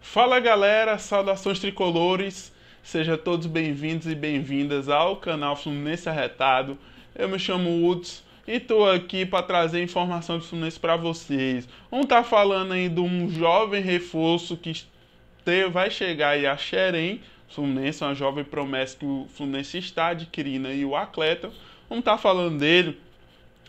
Fala galera, saudações tricolores, sejam todos bem-vindos e bem-vindas ao canal Fluminense Arretado. Eu me chamo Woods e tô aqui para trazer informação do Fluminense para vocês. Um tá falando aí de um jovem reforço que vai chegar aí a Xerém, Fluminense, uma jovem promessa que o Fluminense está adquirindo e o atleta. Vamos estar tá falando dele.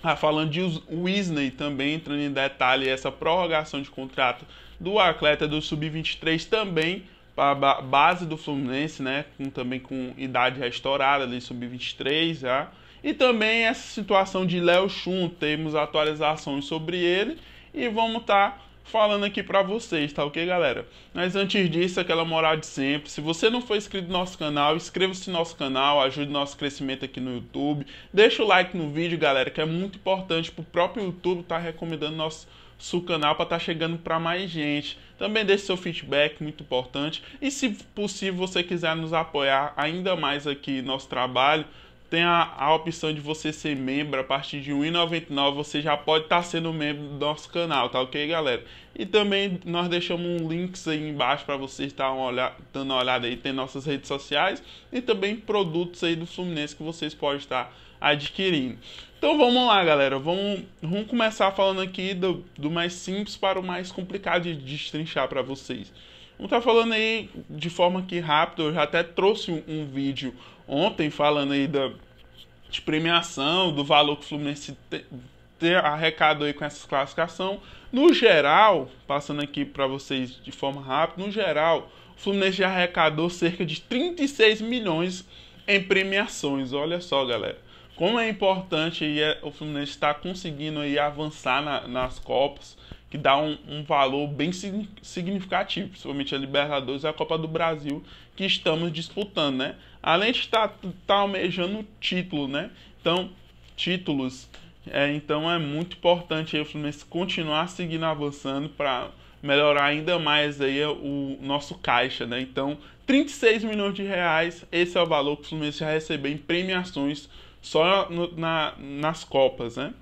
Ah, falando de Wisney também, entrando em detalhe essa prorrogação de contrato do atleta do sub-23 também para a base do Fluminense, né? Com, também com idade restaurada ali sub-23 já. E também essa situação de Léo Chun, temos atualizações sobre ele e vamos estar tá falando aqui para vocês, tá ok, galera? Mas antes disso, aquela moral de sempre. Se você não for inscrito no nosso canal, inscreva-se no nosso canal, ajude nosso crescimento aqui no YouTube. Deixa o like no vídeo, galera, que é muito importante para o próprio YouTube estar tá recomendando nosso o canal para estar tá chegando para mais gente. Também deixe seu feedback, muito importante. E se possível, você quiser nos apoiar ainda mais aqui nosso trabalho, tem a, a opção de você ser membro a partir de R$1,99. Você já pode estar tá sendo membro do nosso canal, tá ok, galera? E também nós deixamos um links aí embaixo para vocês estarem tá olha, dando uma olhada aí. Tem nossas redes sociais e também produtos aí do Fluminense que vocês podem estar adquirindo. Então vamos lá, galera. Vamos, vamos começar falando aqui do, do mais simples para o mais complicado de destrinchar para vocês. Vamos estar tá falando aí de forma aqui rápida. Eu já até trouxe um, um vídeo ontem falando aí da de premiação, do valor que o Fluminense te, te arrecadou aí com essa classificação. No geral, passando aqui para vocês de forma rápida, no geral, o Fluminense já arrecadou cerca de 36 milhões em premiações. Olha só, galera. Como é importante aí, é o Fluminense estar tá conseguindo aí avançar na, nas Copas que dá um, um, valor bem significativo, principalmente a Libertadores e a Copa do Brasil que estamos disputando, né? Além de estar, tá, estar tá almejando título, né? Então, títulos. É, então é muito importante aí o Fluminense continuar seguindo avançando para melhorar ainda mais aí o nosso caixa, né? Então, 36 milhões de reais, esse é o valor que o Fluminense vai receber em premiações só no, na, nas Copas, né?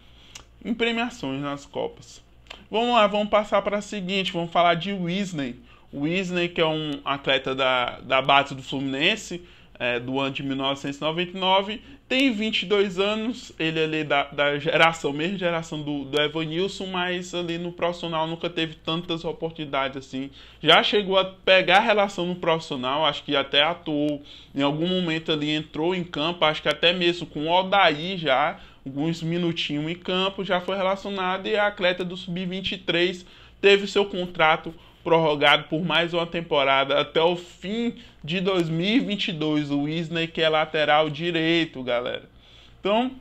Em premiações nas Copas. Vamos lá, vamos passar para a seguinte, vamos falar de Wisney. Wisney, que é um atleta da, da base do Fluminense, é, do ano de 1999, tem 22 anos, ele é ali da, da geração, mesmo geração do, do Evanilson, mas ali no profissional nunca teve tantas oportunidades assim. Já chegou a pegar a relação no profissional, acho que até atuou em algum momento ali, entrou em campo, acho que até mesmo com o Odaí já, alguns minutinhos em campo, já foi relacionado e a atleta do Sub-23 teve seu contrato prorrogado por mais uma temporada até o fim de 2022. O Isney, que é lateral direito, galera. Então,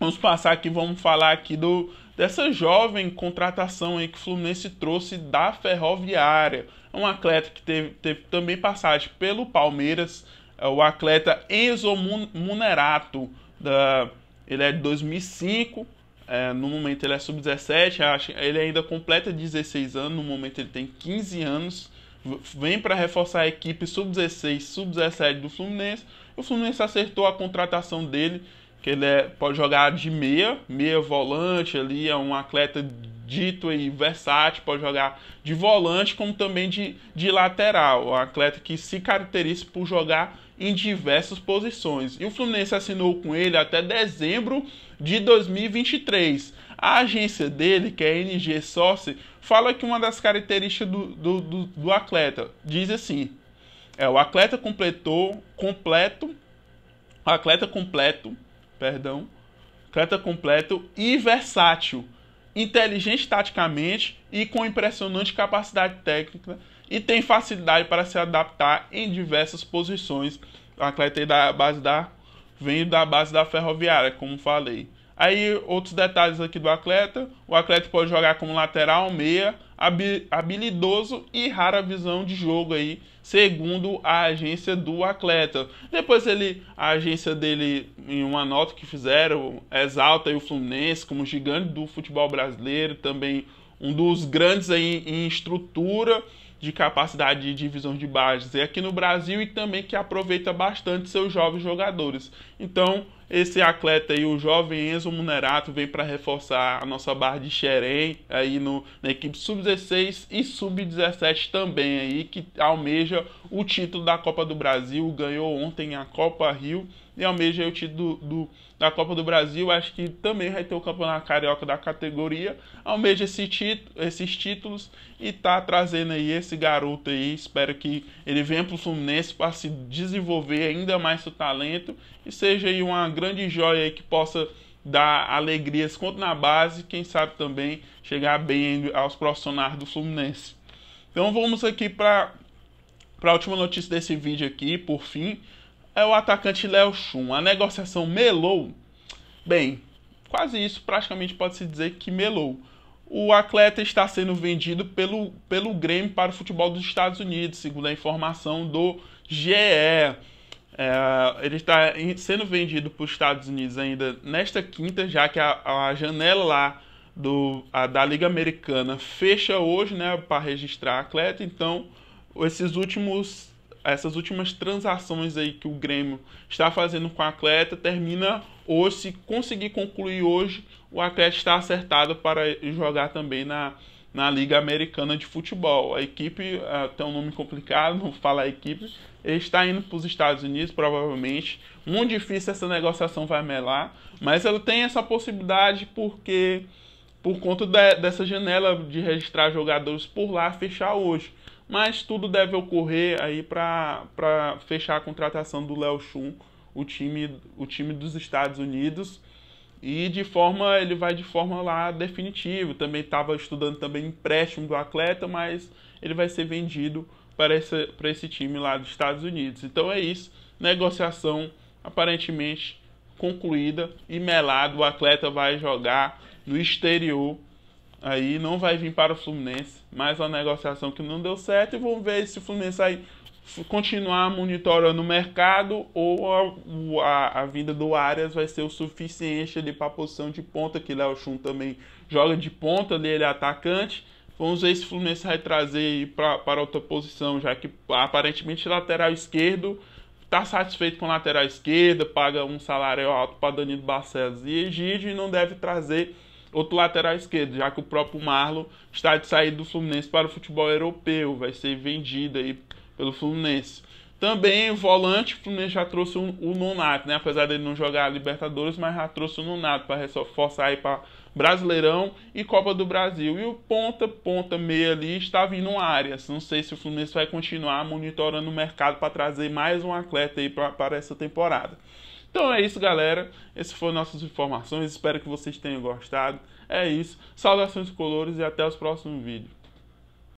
vamos passar aqui, vamos falar aqui do dessa jovem contratação aí que o Fluminense trouxe da Ferroviária. É um atleta que teve, teve também passagem pelo Palmeiras, é o atleta Enzo Munerato, da ele é de 2005, é, no momento ele é sub-17, ele ainda completa 16 anos, no momento ele tem 15 anos, vem para reforçar a equipe sub-16, sub-17 do Fluminense. O Fluminense acertou a contratação dele, que ele é, pode jogar de meia, meia volante ali, é um atleta dito e versátil, pode jogar de volante como também de, de lateral, um atleta que se caracteriza por jogar em diversas posições. E o Fluminense assinou com ele até dezembro de 2023. A agência dele, que é a NG Source, fala que uma das características do, do, do, do atleta diz assim: é, o atleta completou, completo, atleta completo, perdão, atleta completo e versátil, inteligente taticamente e com impressionante capacidade técnica e tem facilidade para se adaptar em diversas posições. O atleta da base da vem da base da ferroviária, como falei. Aí outros detalhes aqui do atleta, o atleta pode jogar como lateral, meia, habilidoso e rara visão de jogo aí, segundo a agência do atleta. Depois ele, a agência dele, em uma nota que fizeram, exalta o Fluminense como gigante do futebol brasileiro, também um dos grandes aí em estrutura de capacidade de divisões de bases é aqui no Brasil e também que aproveita bastante seus jovens jogadores. Então, esse atleta aí, o jovem Enzo Munerato, vem para reforçar a nossa barra de Xerém aí no, na equipe sub-16 e sub-17 também aí, que almeja o título da Copa do Brasil, ganhou ontem a Copa Rio e almeja o título do, do, da Copa do Brasil. Acho que também vai ter o campeonato carioca da categoria. Almeja esse título, esses títulos e tá trazendo aí esse garoto aí. Espero que ele venha pro Fluminense para se desenvolver ainda mais seu talento e seja aí uma grande joia aí que possa dar alegrias quanto na base, quem sabe também chegar bem aos profissionais do Fluminense. Então vamos aqui para para a última notícia desse vídeo aqui, por fim, é o atacante Léo Chum. A negociação melou. Bem, quase isso praticamente pode-se dizer que melou. O atleta está sendo vendido pelo, pelo Grêmio para o futebol dos Estados Unidos, segundo a informação do GE. É, ele está sendo vendido para os Estados Unidos ainda nesta quinta, já que a, a janela lá do, a, da Liga Americana fecha hoje né, para registrar atleta. Então, esses últimos essas últimas transações aí que o Grêmio está fazendo com o atleta termina ou se conseguir concluir hoje, o atleta está acertado para jogar também na, na Liga Americana de Futebol. A equipe uh, tem um nome complicado, não fala a equipe, ele está indo para os Estados Unidos, provavelmente. Muito difícil essa negociação vai melar, mas ela tem essa possibilidade porque por conta de, dessa janela de registrar jogadores por lá fechar hoje. Mas tudo deve ocorrer aí para fechar a contratação do Léo Chun, o time, o time dos Estados Unidos. E de forma, ele vai de forma lá definitiva. Também estava estudando também empréstimo do atleta, mas ele vai ser vendido para esse, para esse time lá dos Estados Unidos. Então é isso. Negociação aparentemente concluída e melado. O atleta vai jogar no exterior aí não vai vir para o Fluminense. Mais uma negociação que não deu certo e vamos ver se o Fluminense vai continuar monitorando o mercado ou a, a, a vinda do Arias vai ser o suficiente ali para a posição de ponta, que Léo Chum também joga de ponta, ali ele é atacante. Vamos ver se o Fluminense vai trazer para outra posição, já que aparentemente lateral esquerdo está satisfeito com lateral esquerda, paga um salário alto para Danilo Barcelos e Egídio e não deve trazer outro lateral esquerdo, já que o próprio Marlon está de sair do Fluminense para o futebol europeu, vai ser vendido aí pelo Fluminense. Também volante, o Fluminense já trouxe o Nonato, né? Apesar dele não jogar a Libertadores, mas já trouxe o Nonato para reforçar aí para Brasileirão e Copa do Brasil. E o ponta, ponta, meia ali está vindo áreas. Não sei se o Fluminense vai continuar monitorando o mercado para trazer mais um atleta aí para essa temporada. Então é isso, galera. Essas foram nossas informações. Espero que vocês tenham gostado. É isso. Saudações colores e até os próximos vídeos.